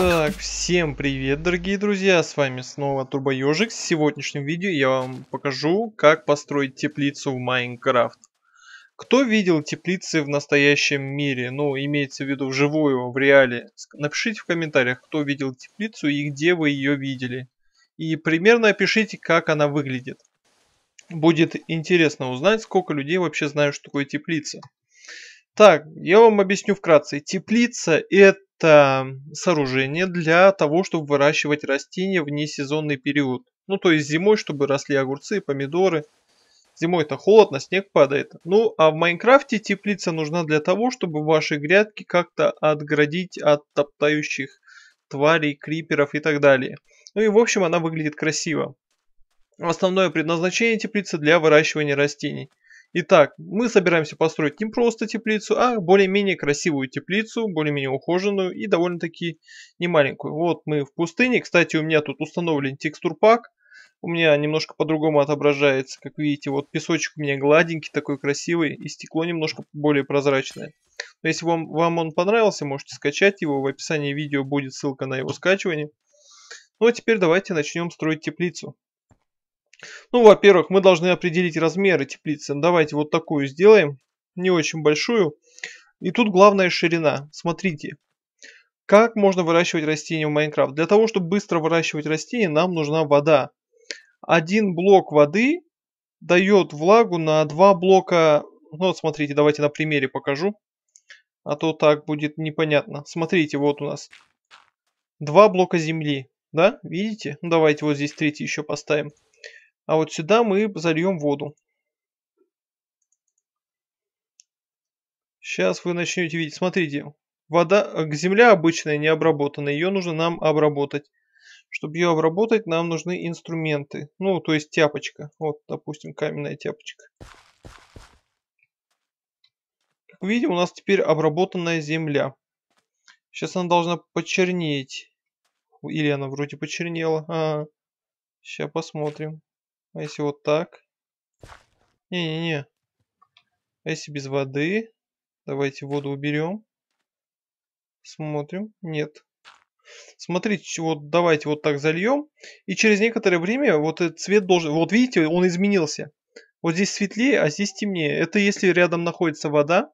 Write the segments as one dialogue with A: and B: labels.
A: Так, всем привет, дорогие друзья, с вами снова Турбоежик. В сегодняшнем видео я вам покажу, как построить теплицу в Майнкрафт. Кто видел теплицы в настоящем мире, ну, имеется в виду вживую, в реале, напишите в комментариях, кто видел теплицу и где вы ее видели. И примерно опишите, как она выглядит. Будет интересно узнать, сколько людей вообще знают, что такое теплица. Так, я вам объясню вкратце. Теплица – это сооружение для того, чтобы выращивать растения в несезонный период. Ну, то есть зимой, чтобы росли огурцы, помидоры. Зимой это холодно, снег падает. Ну, а в Майнкрафте теплица нужна для того, чтобы ваши грядки как-то отградить от топтающих тварей, криперов и так далее. Ну и в общем она выглядит красиво. Основное предназначение теплицы для выращивания растений. Итак, мы собираемся построить не просто теплицу, а более-менее красивую теплицу, более-менее ухоженную и довольно-таки немаленькую. Вот мы в пустыне. Кстати, у меня тут установлен текстурпак. У меня немножко по-другому отображается, как видите. Вот песочек у меня гладенький, такой красивый, и стекло немножко более прозрачное. Но если вам, вам он понравился, можете скачать его. В описании видео будет ссылка на его скачивание. Ну а теперь давайте начнем строить теплицу. Ну, во-первых, мы должны определить размеры теплицы. Ну, давайте вот такую сделаем, не очень большую. И тут главная ширина. Смотрите, как можно выращивать растения в Майнкрафт? Для того, чтобы быстро выращивать растения, нам нужна вода. Один блок воды дает влагу на два блока... Ну вот смотрите, давайте на примере покажу. А то так будет непонятно. Смотрите, вот у нас два блока земли. Да, видите? Ну, давайте вот здесь третий еще поставим. А вот сюда мы зальем воду. Сейчас вы начнете видеть. Смотрите, вода, э, земля обычная, не обработанная. Ее нужно нам обработать. Чтобы ее обработать, нам нужны инструменты. Ну, то есть тяпочка. Вот, допустим, каменная тяпочка. Как видим, у нас теперь обработанная земля. Сейчас она должна почернеть. Или она вроде почернела. А, сейчас посмотрим. А если вот так? Не-не-не. А если без воды? Давайте воду уберем. Смотрим. Нет. Смотрите, вот давайте вот так зальем. И через некоторое время вот этот цвет должен... Вот видите, он изменился. Вот здесь светлее, а здесь темнее. Это если рядом находится вода,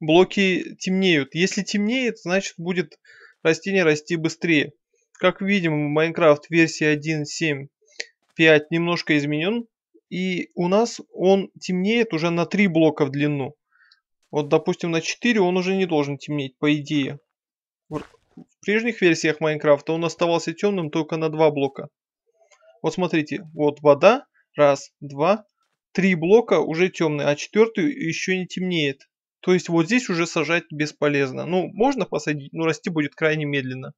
A: блоки темнеют. Если темнеет, значит будет растение расти быстрее. Как видим, в Minecraft версии 1.7 5 немножко изменен. И у нас он темнеет уже на 3 блока в длину. Вот, допустим, на 4 он уже не должен темнеть, по идее. В прежних версиях Майнкрафта он оставался темным только на 2 блока. Вот смотрите, вот вода, раз, два, три блока уже темные, а четвертый еще не темнеет. То есть вот здесь уже сажать бесполезно. Ну, можно посадить, но расти будет крайне медленно.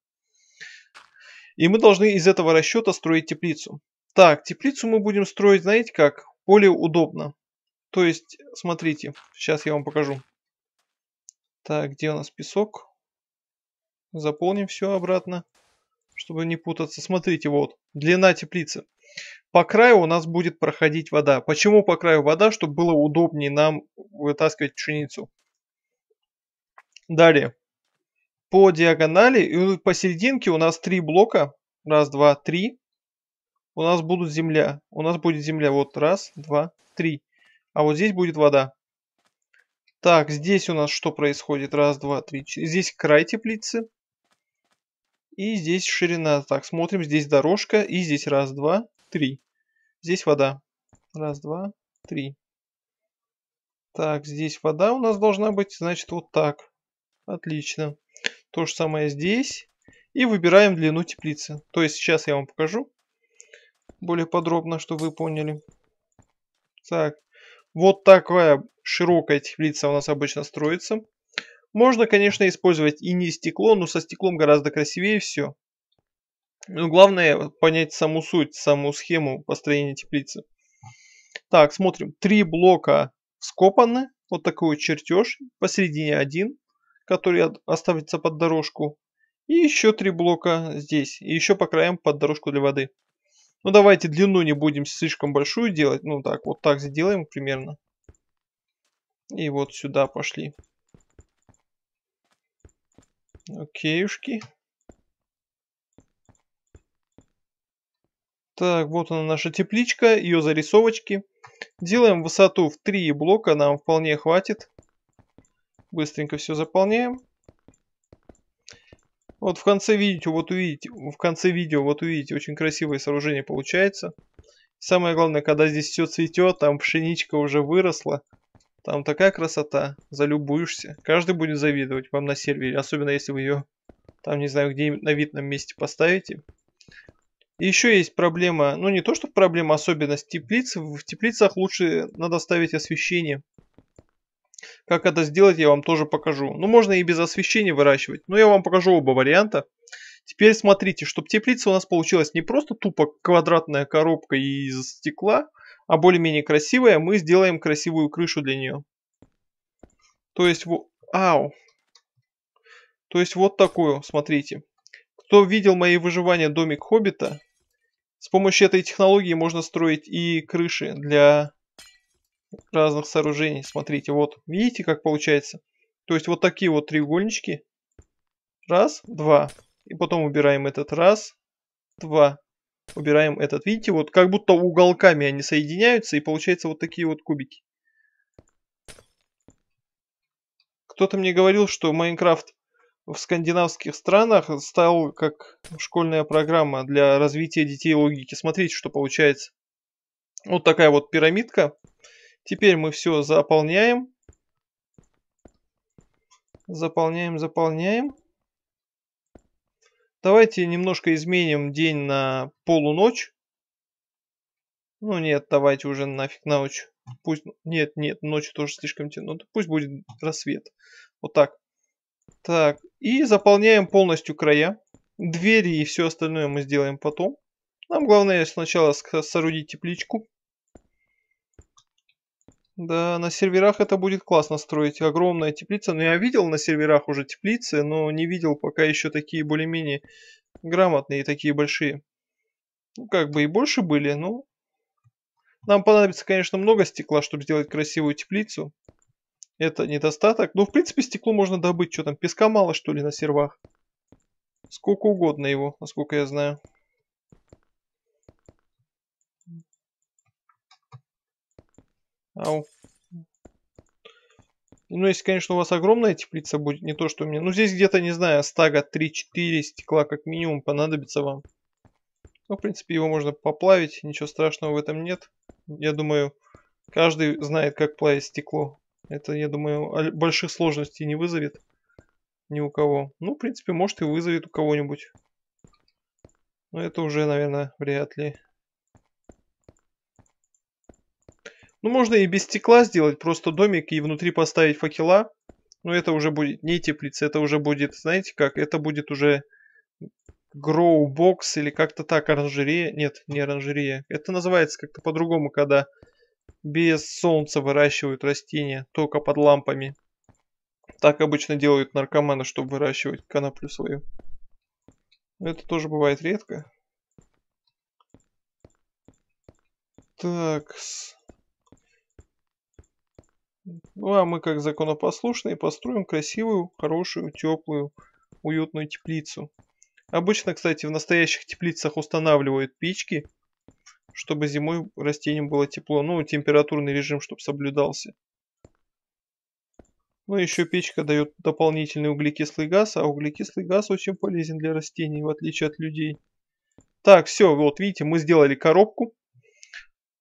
A: И мы должны из этого расчета строить теплицу. Так, теплицу мы будем строить, знаете как, более удобно. То есть, смотрите, сейчас я вам покажу. Так, где у нас песок? Заполним все обратно, чтобы не путаться. Смотрите, вот, длина теплицы. По краю у нас будет проходить вода. Почему по краю вода? Чтобы было удобнее нам вытаскивать пшеницу. Далее. По диагонали и посерединке у нас три блока. Раз, два, три. У нас будет земля. У нас будет земля. Вот раз, два, три. А вот здесь будет вода. Так, здесь у нас что происходит? Раз, два, три. Здесь край теплицы. И здесь ширина. Так, смотрим. Здесь дорожка. И здесь раз, два, три. Здесь вода. Раз, два, три. Так, здесь вода у нас должна быть, значит, вот так. Отлично. То же самое здесь. И выбираем длину теплицы. То есть сейчас я вам покажу более подробно, чтобы вы поняли. Так, вот такая широкая теплица у нас обычно строится. Можно, конечно, использовать и не стекло, но со стеклом гораздо красивее все. Но ну, главное понять саму суть, саму схему построения теплицы. Так, смотрим. Три блока скопаны. Вот такой чертеж. Посередине один, который оставится под дорожку. И еще три блока здесь. И еще по краям под дорожку для воды. Ну, давайте длину не будем слишком большую делать. Ну, так, вот так сделаем примерно. И вот сюда пошли. Окейушки. Так, вот она наша тепличка, ее зарисовочки. Делаем высоту в 3 блока, нам вполне хватит. Быстренько все заполняем. Вот в конце видите, вот увидите, в конце видео вот увидите, очень красивое сооружение получается. Самое главное, когда здесь все цветет, там пшеничка уже выросла. Там такая красота, залюбуешься. Каждый будет завидовать вам на сервере, особенно если вы ее там, не знаю, где на видном месте поставите. еще есть проблема, ну не то что проблема, а особенность теплиц. В теплицах лучше надо ставить освещение. Как это сделать, я вам тоже покажу. Ну, можно и без освещения выращивать, но я вам покажу оба варианта. Теперь смотрите, чтобы теплица у нас получилась не просто тупо квадратная коробка из стекла, а более-менее красивая, мы сделаем красивую крышу для нее. То есть, вот, ау. То есть вот такую, смотрите. Кто видел мои выживания домик Хоббита, с помощью этой технологии можно строить и крыши для разных сооружений. Смотрите, вот, видите, как получается? То есть вот такие вот треугольнички. Раз, два. И потом убираем этот раз, два. Убираем этот. Видите, вот как будто уголками они соединяются, и получается вот такие вот кубики. Кто-то мне говорил, что Майнкрафт в скандинавских странах стал как школьная программа для развития детей логики. Смотрите, что получается. Вот такая вот пирамидка. Теперь мы все заполняем. Заполняем, заполняем. Давайте немножко изменим день на полуночь. Ну нет, давайте уже нафиг на ночь. Пусть... Нет, нет, ночь тоже слишком темно. Ну, пусть будет рассвет. Вот так. Так, и заполняем полностью края. Двери и все остальное мы сделаем потом. Нам главное сначала соорудить тепличку. Да, на серверах это будет классно строить. Огромная теплица. Но ну, я видел на серверах уже теплицы, но не видел пока еще такие более-менее грамотные и такие большие. Ну, как бы и больше были, но... Нам понадобится, конечно, много стекла, чтобы сделать красивую теплицу. Это недостаток. Но, ну, в принципе, стекло можно добыть. Что там, песка мало, что ли, на сервах? Сколько угодно его, насколько я знаю. Ау. Ну, если, конечно, у вас огромная теплица будет, не то, что мне. Ну, здесь где-то, не знаю, стага 3-4 стекла как минимум понадобится вам. Ну, в принципе, его можно поплавить, ничего страшного в этом нет. Я думаю, каждый знает, как плавить стекло. Это, я думаю, больших сложностей не вызовет ни у кого. Ну, в принципе, может и вызовет у кого-нибудь. Но это уже, наверное, вряд ли. Ну, можно и без стекла сделать, просто домик и внутри поставить факела. Но ну, это уже будет не теплица, это уже будет, знаете как, это будет уже grow box или как-то так, оранжерея. Нет, не оранжерея. Это называется как-то по-другому, когда без солнца выращивают растения, только под лампами. Так обычно делают наркоманы, чтобы выращивать коноплю свою. это тоже бывает редко. Так. Ну а мы как законопослушные построим красивую, хорошую, теплую, уютную теплицу. Обычно, кстати, в настоящих теплицах устанавливают печки, чтобы зимой растениям было тепло. Ну, температурный режим, чтобы соблюдался. Ну, еще печка дает дополнительный углекислый газ, а углекислый газ очень полезен для растений, в отличие от людей. Так, все, вот видите, мы сделали коробку.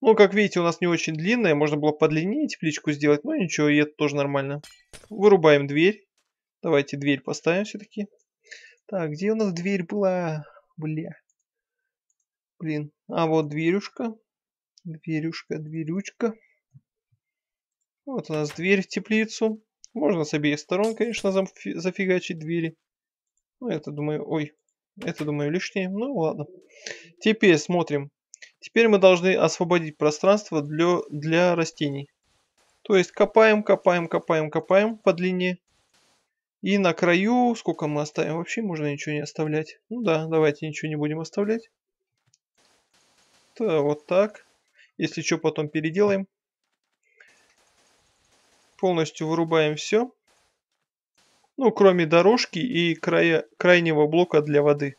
A: Ну, как видите, у нас не очень длинная. Можно было подлиннее тепличку сделать, но ничего, и это тоже нормально. Вырубаем дверь. Давайте дверь поставим все-таки. Так, где у нас дверь была? Бля. Блин. А вот дверюшка. Дверюшка, дверючка. Вот у нас дверь в теплицу. Можно с обеих сторон, конечно, зафигачить двери. Ну, это, думаю, ой, это, думаю, лишнее. Ну, ладно. Теперь смотрим. Теперь мы должны освободить пространство для, для растений. То есть копаем, копаем, копаем, копаем по длине. И на краю, сколько мы оставим? Вообще можно ничего не оставлять. Ну да, давайте ничего не будем оставлять. Да, вот так. Если что, потом переделаем. Полностью вырубаем все. Ну, кроме дорожки и края, крайнего блока для воды.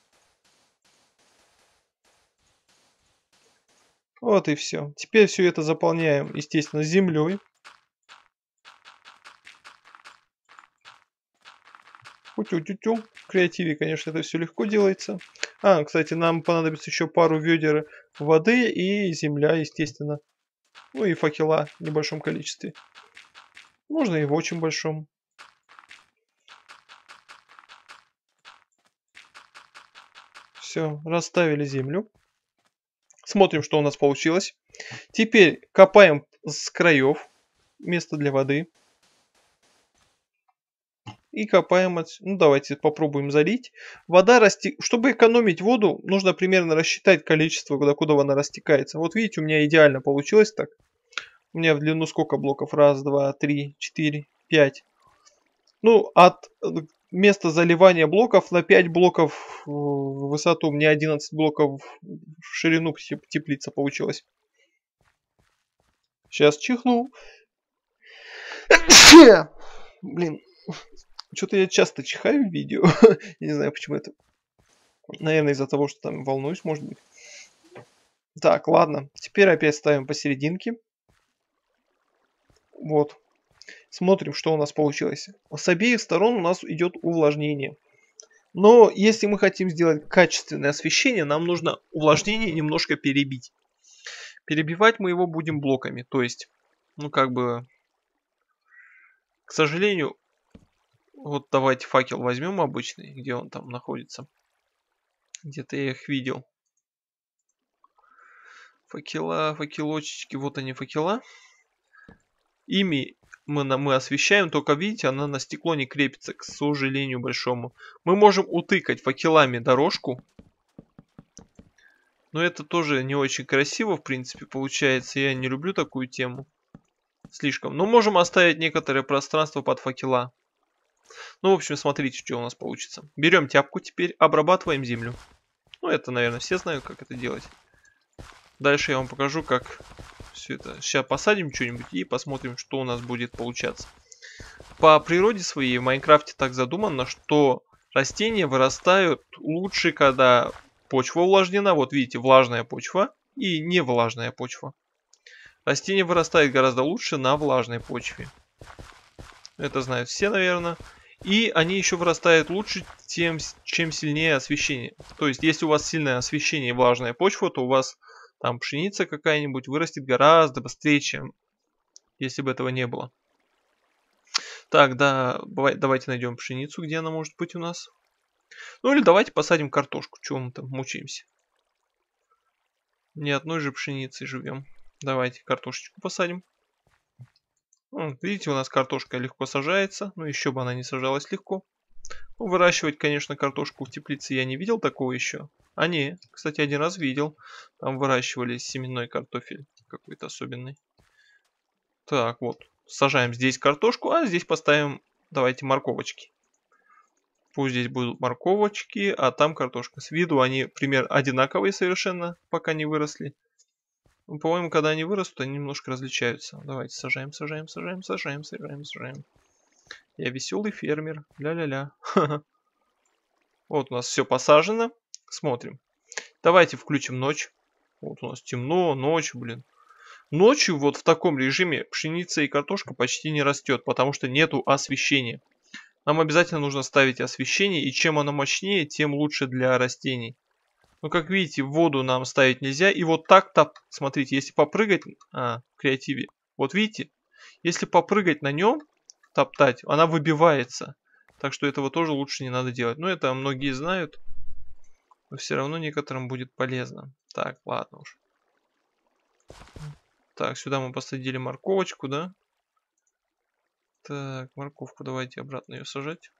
A: Вот и все. Теперь все это заполняем, естественно, землей. Утю-тю-тю. В креативе, конечно, это все легко делается. А, кстати, нам понадобится еще пару ведер воды и земля, естественно. Ну и факела в небольшом количестве. Можно и в очень большом. Все, расставили землю. Смотрим, что у нас получилось. Теперь копаем с краев место для воды. И копаем от. Ну, давайте попробуем залить. Вода расти... Чтобы экономить воду, нужно примерно рассчитать количество, куда, куда она растекается. Вот видите, у меня идеально получилось так. У меня в длину сколько блоков? Раз, два, три, четыре, пять. Ну, от э, место заливания блоков на 5 блоков э, в высоту. Мне 11 блоков в ширину теплица получилась. Сейчас чихну. Блин, что-то я часто чихаю в видео. я не знаю, почему это. Наверное, из-за того, что там волнуюсь, может быть. Так, ладно. Теперь опять ставим посерединке. Вот. Смотрим, что у нас получилось. С обеих сторон у нас идет увлажнение. Но если мы хотим сделать качественное освещение, нам нужно увлажнение немножко перебить. Перебивать мы его будем блоками. То есть, ну как бы, к сожалению, вот давайте факел возьмем обычный, где он там находится. Где-то я их видел. Факела, факелочки, вот они факела. Ими мы, мы освещаем, только видите, она на стекло не крепится, к сожалению большому. Мы можем утыкать факелами дорожку. Но это тоже не очень красиво, в принципе, получается. Я не люблю такую тему. Слишком. Но можем оставить некоторое пространство под факела. Ну, в общем, смотрите, что у нас получится. Берем тяпку теперь, обрабатываем землю. Ну, это, наверное, все знают, как это делать. Дальше я вам покажу, как все это. Сейчас посадим что-нибудь и посмотрим, что у нас будет получаться. По природе своей в Майнкрафте так задумано, что растения вырастают лучше, когда почва увлажнена. Вот видите, влажная почва и не влажная почва. Растение вырастает гораздо лучше на влажной почве. Это знают все, наверное. И они еще вырастают лучше, тем, чем сильнее освещение. То есть, если у вас сильное освещение и влажная почва, то у вас там пшеница какая-нибудь вырастет гораздо быстрее, чем если бы этого не было. Так, да, давайте найдем пшеницу, где она может быть у нас. Ну или давайте посадим картошку, чего мы там мучаемся. Ни одной же пшеницей живем. Давайте картошечку посадим. Ну, видите, у нас картошка легко сажается. Ну, еще бы она не сажалась легко. Ну, выращивать, конечно, картошку в теплице я не видел такого еще. А не, кстати, один раз видел. Там выращивали семенной картофель какой-то особенный. Так, вот. Сажаем здесь картошку, а здесь поставим, давайте, морковочки. Пусть здесь будут морковочки, а там картошка. С виду они, пример, одинаковые совершенно, пока не выросли. Ну, по-моему, когда они вырастут, они немножко различаются. Давайте сажаем, сажаем, сажаем, сажаем, сажаем, сажаем. Я веселый фермер. Ля-ля-ля. Вот у нас все посажено. Смотрим. Давайте включим ночь. Вот у нас темно, ночь, блин. Ночью вот в таком режиме пшеница и картошка почти не растет, потому что нету освещения. Нам обязательно нужно ставить освещение, и чем оно мощнее, тем лучше для растений. Но ну, как видите, воду нам ставить нельзя. И вот так, то смотрите, если попрыгать а, в креативе, вот видите, если попрыгать на нем, топтать. Она выбивается. Так что этого тоже лучше не надо делать. Но ну, это многие знают. Но все равно некоторым будет полезно. Так, ладно уж. Так, сюда мы посадили морковочку, да? Так, морковку давайте обратно ее сажать.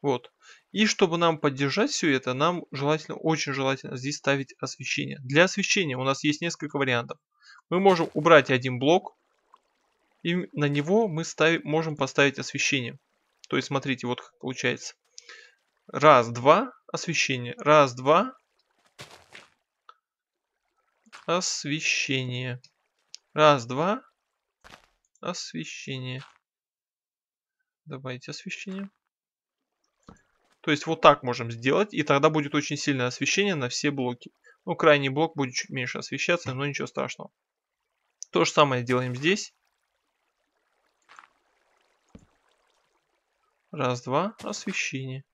A: Вот. И чтобы нам поддержать все это, нам желательно, очень желательно здесь ставить освещение. Для освещения у нас есть несколько вариантов. Мы можем убрать один блок, и на него мы ставим, можем поставить освещение. То есть смотрите, вот как получается. Раз, два, освещение. Раз, два, освещение. Раз, два, освещение. Давайте освещение. То есть вот так можем сделать, и тогда будет очень сильное освещение на все блоки. Ну, крайний блок будет чуть меньше освещаться, но ничего страшного. То же самое делаем здесь. Раз-два, освещение.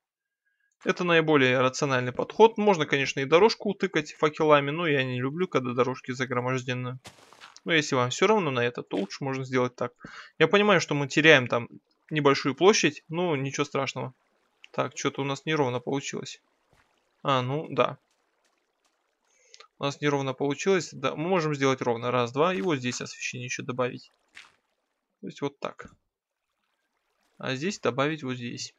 A: Это наиболее рациональный подход. Можно, конечно, и дорожку утыкать факелами, но я не люблю, когда дорожки загромождены. Но если вам все равно на это, то лучше можно сделать так. Я понимаю, что мы теряем там небольшую площадь, но ничего страшного. Так, что-то у нас неровно получилось. А, ну да. У нас неровно получилось. Да, мы можем сделать ровно. Раз, два. И вот здесь освещение еще добавить. То есть вот так. А здесь добавить вот здесь.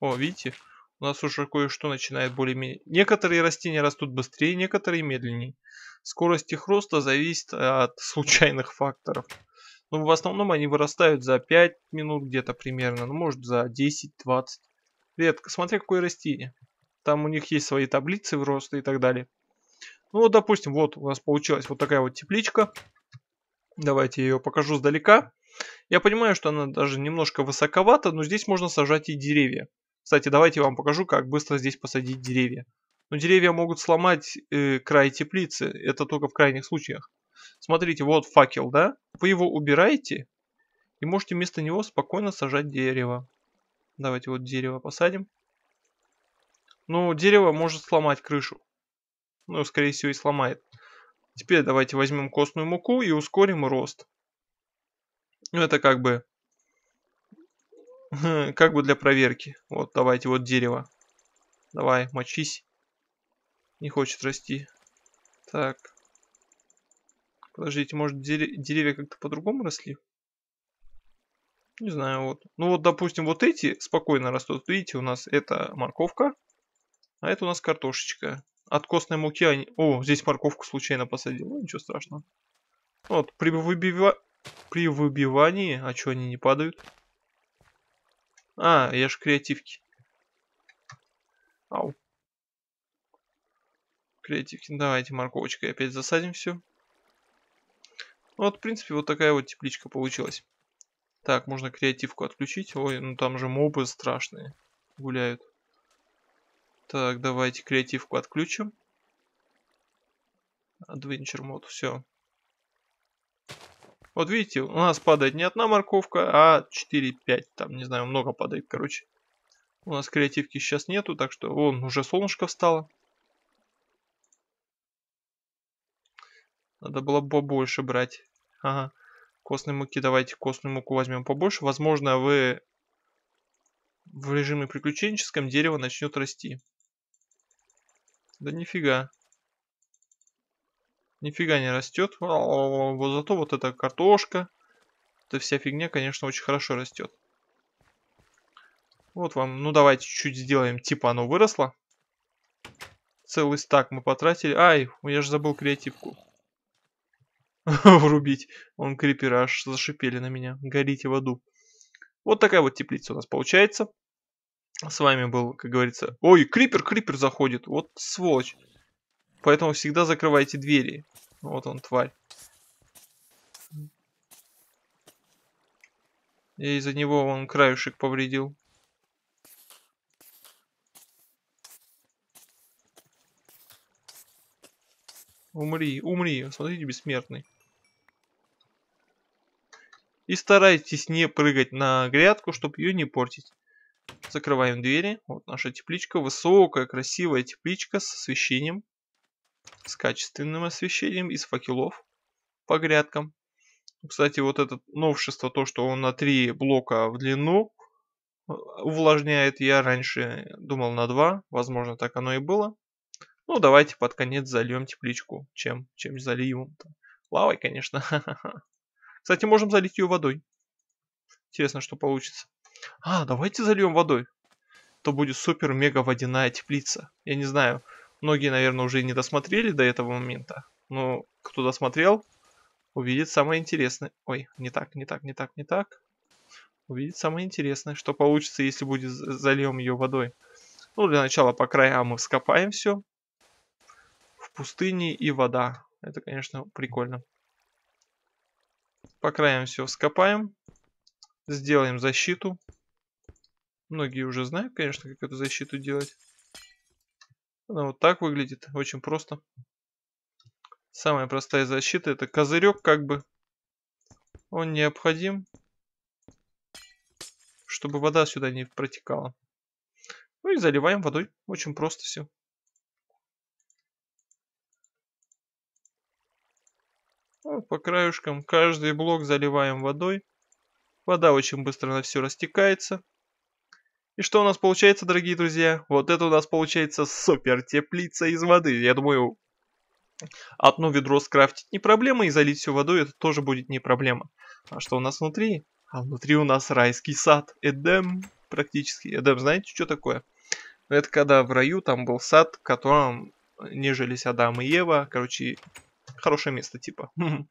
A: О, видите? У нас уже кое-что начинает более-менее... Некоторые растения растут быстрее, некоторые медленнее. Скорость их роста зависит от случайных факторов. Но ну, в основном они вырастают за 5 минут где-то примерно. Ну, может, за 10-20. Редко. Смотря какое растение. Там у них есть свои таблицы в роста и так далее. Ну, вот, допустим, вот у нас получилась вот такая вот тепличка. Давайте я ее покажу сдалека. Я понимаю, что она даже немножко высоковата, но здесь можно сажать и деревья. Кстати, давайте я вам покажу, как быстро здесь посадить деревья. Но ну, деревья могут сломать э, край теплицы, это только в крайних случаях. Смотрите, вот факел, да? Вы его убираете и можете вместо него спокойно сажать дерево. Давайте вот дерево посадим. Ну, дерево может сломать крышу. Ну, скорее всего, и сломает. Теперь давайте возьмем костную муку и ускорим рост. Ну, это как бы... Как бы для проверки. Вот, давайте, вот дерево. Давай, мочись. Не хочет расти. Так. Подождите, может дерев деревья как-то по-другому росли? Не знаю, вот. Ну вот, допустим, вот эти спокойно растут. Видите, у нас это морковка, а это у нас картошечка. От костной муки они... О, здесь морковку случайно посадил. Ну, ничего страшного. Вот, при выбива при выбивании... А что, они не падают? А, я ж креативки. Ау. Креативки. Давайте морковочкой опять засадим все. Ну вот, в принципе, вот такая вот тепличка получилась. Так, можно креативку отключить. Ой, ну там же мобы страшные гуляют. Так, давайте креативку отключим. Adventure мод, все. Вот видите, у нас падает не одна морковка, а 4-5. Там, не знаю, много падает, короче. У нас креативки сейчас нету, так что... Вон, уже солнышко встало. Надо было побольше брать. Ага. Костной муки, давайте костную муку возьмем побольше. Возможно, вы в режиме приключенческом дерево начнет расти. Да нифига. Нифига не растет. Вот зато вот эта картошка. Эта вся фигня, конечно, очень хорошо растет. Вот вам. Ну, давайте чуть-чуть сделаем. Типа оно выросло. Целый стак мы потратили. Ай, я же забыл креативку. Врубить. Он криперы аж зашипели на меня. Горите в аду. Вот такая вот теплица у нас получается. С вами был, как говорится... Ой, крипер, крипер заходит. Вот сволочь. Поэтому всегда закрывайте двери. Вот он, тварь. Я из-за него он краешек повредил. Умри, умри, смотрите, бессмертный. И старайтесь не прыгать на грядку, чтобы ее не портить. Закрываем двери. Вот наша тепличка, высокая, красивая тепличка с освещением с качественным освещением из факелов по грядкам. Кстати, вот это новшество, то, что он на три блока в длину э, увлажняет, я раньше думал на два, возможно, так оно и было. Ну, давайте под конец зальем тепличку. Чем? Чем зальем? -то? Лавой, конечно. Кстати, можем залить ее водой. Интересно, что получится. А, давайте зальем водой. То будет супер-мега водяная теплица. Я не знаю, Многие, наверное, уже не досмотрели до этого момента. Но кто досмотрел, увидит самое интересное. Ой, не так, не так, не так, не так. Увидит самое интересное, что получится, если будет зальем ее водой. Ну, для начала по краям мы вскопаем все. В пустыне и вода. Это, конечно, прикольно. По краям все вскопаем. Сделаем защиту. Многие уже знают, конечно, как эту защиту делать. Она вот так выглядит, очень просто. Самая простая защита, это козырек как бы. Он необходим, чтобы вода сюда не протекала. Ну и заливаем водой, очень просто все. Ну, по краешкам каждый блок заливаем водой. Вода очень быстро на все растекается. И что у нас получается, дорогие друзья? Вот это у нас получается супер теплица из воды. Я думаю, одно ведро скрафтить не проблема, и залить все водой это тоже будет не проблема. А что у нас внутри? А внутри у нас райский сад. Эдем практически. Эдем, знаете, что такое? Это когда в раю там был сад, в котором нежились Адам и Ева. Короче, хорошее место типа.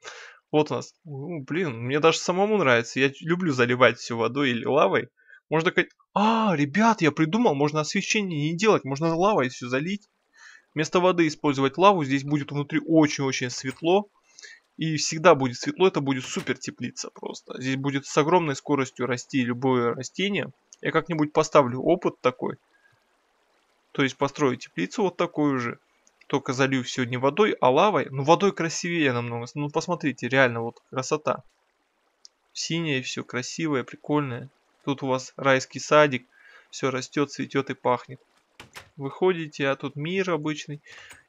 A: Вот у нас. Блин, мне даже самому нравится. Я люблю заливать все водой или лавой. Можно сказать, а, ребят, я придумал, можно освещение не делать, можно лавой все залить. Вместо воды использовать лаву, здесь будет внутри очень-очень светло. И всегда будет светло, это будет супер теплица просто. Здесь будет с огромной скоростью расти любое растение. Я как-нибудь поставлю опыт такой. То есть построю теплицу вот такую же. Только залью все не водой, а лавой. Ну водой красивее намного. Ну посмотрите, реально вот красота. Синее все красивое, прикольное. Тут у вас райский садик, все растет, цветет и пахнет. Выходите, а тут мир обычный.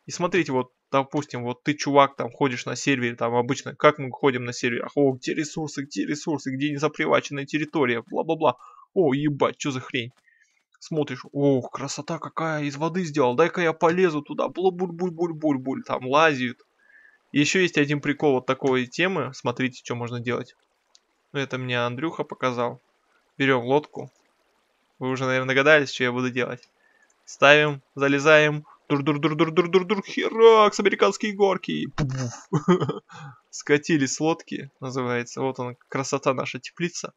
A: И смотрите, вот, допустим, вот ты, чувак, там ходишь на сервере, там обычно, как мы ходим на сервере? О, где ресурсы, где ресурсы, где незаприваченная территория, бла-бла-бла. О, ебать, что за хрень? Смотришь, о, красота какая, из воды сделал, дай-ка я полезу туда, буль-буль-буль-буль-буль, там лазит. Еще есть один прикол вот такой темы, смотрите, что можно делать. Это мне Андрюха показал. Берем лодку. Вы уже, наверное, догадались, что я буду делать. Ставим, залезаем. Дур-дур-дур-дур-дур-дур-дур. Херакс, американские горки. Скатились с лодки, называется. Вот она, красота наша теплица,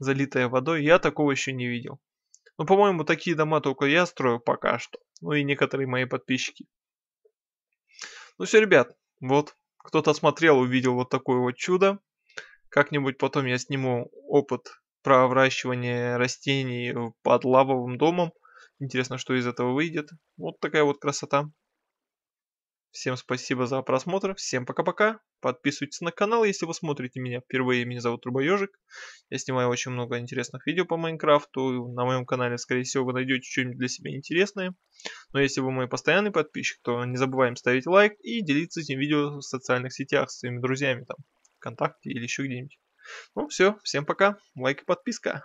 A: залитая водой. Я такого еще не видел. Но, ну, по-моему, такие дома только я строю пока что. Ну и некоторые мои подписчики. Ну все, ребят, вот. Кто-то смотрел, увидел вот такое вот чудо. Как-нибудь потом я сниму опыт про выращивание растений под лавовым домом. Интересно, что из этого выйдет. Вот такая вот красота. Всем спасибо за просмотр. Всем пока-пока. Подписывайтесь на канал, если вы смотрите меня впервые. Меня зовут Трубоежик. Я снимаю очень много интересных видео по Майнкрафту. На моем канале, скорее всего, вы найдете что-нибудь для себя интересное. Но если вы мой постоянный подписчик, то не забываем ставить лайк и делиться этим видео в социальных сетях с своими друзьями там. ВКонтакте или еще где-нибудь. Ну все, всем пока, лайк и подписка.